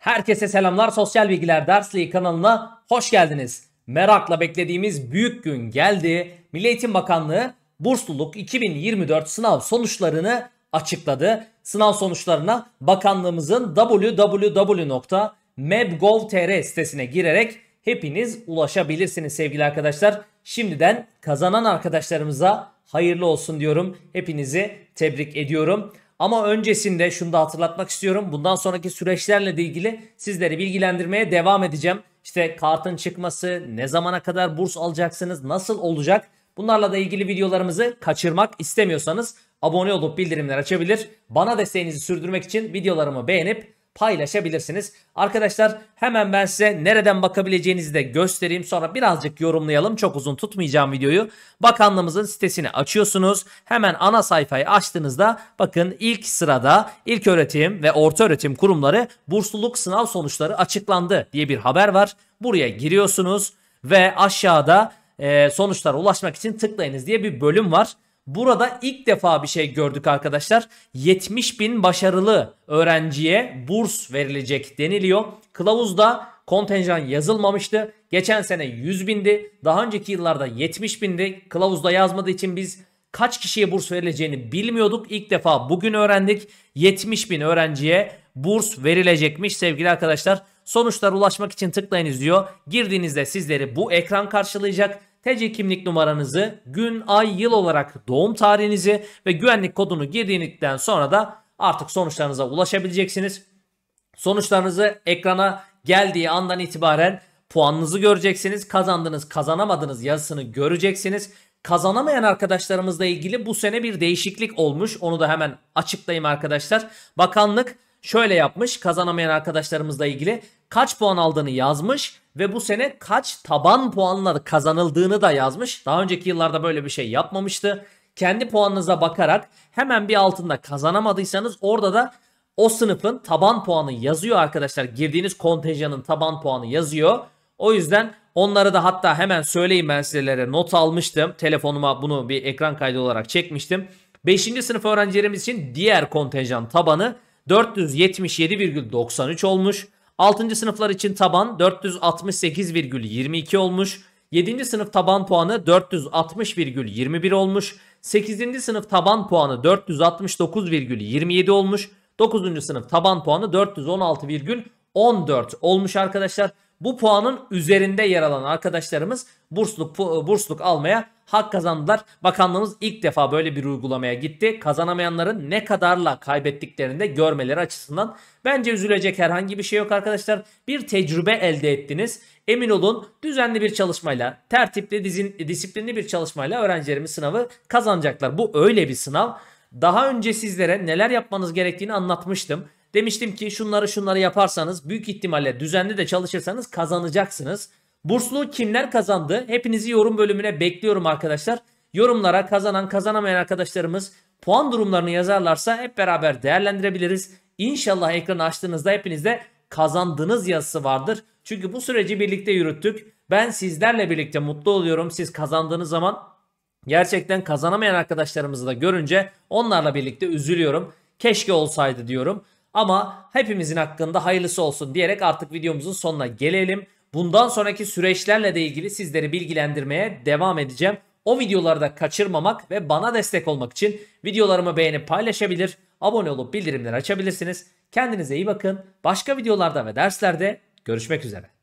Herkese selamlar. Sosyal Bilgiler Dersliği kanalına hoş geldiniz. Merakla beklediğimiz büyük gün geldi. Milli Eğitim Bakanlığı bursluluk 2024 sınav sonuçlarını açıkladı. Sınav sonuçlarına bakanlığımızın www.mebgov.tr sitesine girerek hepiniz ulaşabilirsiniz sevgili arkadaşlar. Şimdiden kazanan arkadaşlarımıza hayırlı olsun diyorum. Hepinizi tebrik ediyorum. Ama öncesinde şunu da hatırlatmak istiyorum. Bundan sonraki süreçlerle de ilgili sizleri bilgilendirmeye devam edeceğim. İşte kartın çıkması, ne zamana kadar burs alacaksınız, nasıl olacak? Bunlarla da ilgili videolarımızı kaçırmak istemiyorsanız abone olup bildirimler açabilir. Bana desteğinizi sürdürmek için videolarımı beğenip paylaşabilirsiniz. Arkadaşlar hemen ben size nereden bakabileceğinizi de göstereyim. Sonra birazcık yorumlayalım. Çok uzun tutmayacağım videoyu. Bakanlığımızın sitesini açıyorsunuz. Hemen ana sayfayı açtığınızda bakın ilk sırada ilk öğretim ve orta öğretim kurumları bursluluk sınav sonuçları açıklandı diye bir haber var. Buraya giriyorsunuz ve aşağıda sonuçlara ulaşmak için tıklayınız diye bir bölüm var. Burada ilk defa bir şey gördük arkadaşlar. 70 bin başarılı öğrenciye burs verilecek deniliyor. Kılavuzda kontenjan yazılmamıştı. Geçen sene 100 bindi. Daha önceki yıllarda 70 bindi. Kılavuzda yazmadığı için biz kaç kişiye burs verileceğini bilmiyorduk. İlk defa bugün öğrendik. 70 bin öğrenciye burs verilecekmiş sevgili arkadaşlar. Sonuçlara ulaşmak için tıklayınız diyor. Girdiğinizde sizleri bu ekran karşılayacak. TC kimlik numaranızı, gün, ay, yıl olarak doğum tarihinizi ve güvenlik kodunu girdiğinizden sonra da artık sonuçlarınıza ulaşabileceksiniz. Sonuçlarınızı ekrana geldiği andan itibaren puanınızı göreceksiniz. Kazandınız, kazanamadınız yazısını göreceksiniz. Kazanamayan arkadaşlarımızla ilgili bu sene bir değişiklik olmuş. Onu da hemen açıklayayım arkadaşlar. Bakanlık şöyle yapmış kazanamayan arkadaşlarımızla ilgili kaç puan aldığını yazmış ve bu sene kaç taban puanla kazanıldığını da yazmış. Daha önceki yıllarda böyle bir şey yapmamıştı. Kendi puanınıza bakarak hemen bir altında kazanamadıysanız orada da o sınıfın taban puanı yazıyor arkadaşlar. Girdiğiniz kontenjanın taban puanı yazıyor. O yüzden onları da hatta hemen söyleyeyim ben sizlere not almıştım. Telefonuma bunu bir ekran kaydı olarak çekmiştim. 5. sınıf öğrencilerimiz için diğer kontenjan tabanı 477,93 olmuş. 6. sınıflar için taban 468,22 olmuş. 7. sınıf taban puanı 460,21 olmuş. 8. sınıf taban puanı 469,27 olmuş. 9. sınıf taban puanı 416,14 olmuş arkadaşlar. Bu puanın üzerinde yer alan arkadaşlarımız bursluk e, bursluk almaya hak kazandılar. Bakanlığımız ilk defa böyle bir uygulamaya gitti. Kazanamayanların ne kadarla kaybettiklerini de görmeleri açısından bence üzülecek herhangi bir şey yok arkadaşlar. Bir tecrübe elde ettiniz. Emin olun düzenli bir çalışmayla, tertipli, dizin, disiplinli bir çalışmayla öğrencilerimiz sınavı kazanacaklar. Bu öyle bir sınav. Daha önce sizlere neler yapmanız gerektiğini anlatmıştım. Demiştim ki şunları şunları yaparsanız büyük ihtimalle düzenli de çalışırsanız kazanacaksınız. Burslu kimler kazandı? Hepinizi yorum bölümüne bekliyorum arkadaşlar. Yorumlara kazanan kazanamayan arkadaşlarımız puan durumlarını yazarlarsa hep beraber değerlendirebiliriz. İnşallah ekranı açtığınızda hepinizde kazandınız yazısı vardır. Çünkü bu süreci birlikte yürüttük. Ben sizlerle birlikte mutlu oluyorum. Siz kazandığınız zaman gerçekten kazanamayan arkadaşlarımızı da görünce onlarla birlikte üzülüyorum. Keşke olsaydı diyorum. Ama hepimizin hakkında hayırlısı olsun diyerek artık videomuzun sonuna gelelim. Bundan sonraki süreçlerle de ilgili sizleri bilgilendirmeye devam edeceğim. O videoları da kaçırmamak ve bana destek olmak için videolarımı beğenip paylaşabilir, abone olup bildirimleri açabilirsiniz. Kendinize iyi bakın. Başka videolarda ve derslerde görüşmek üzere.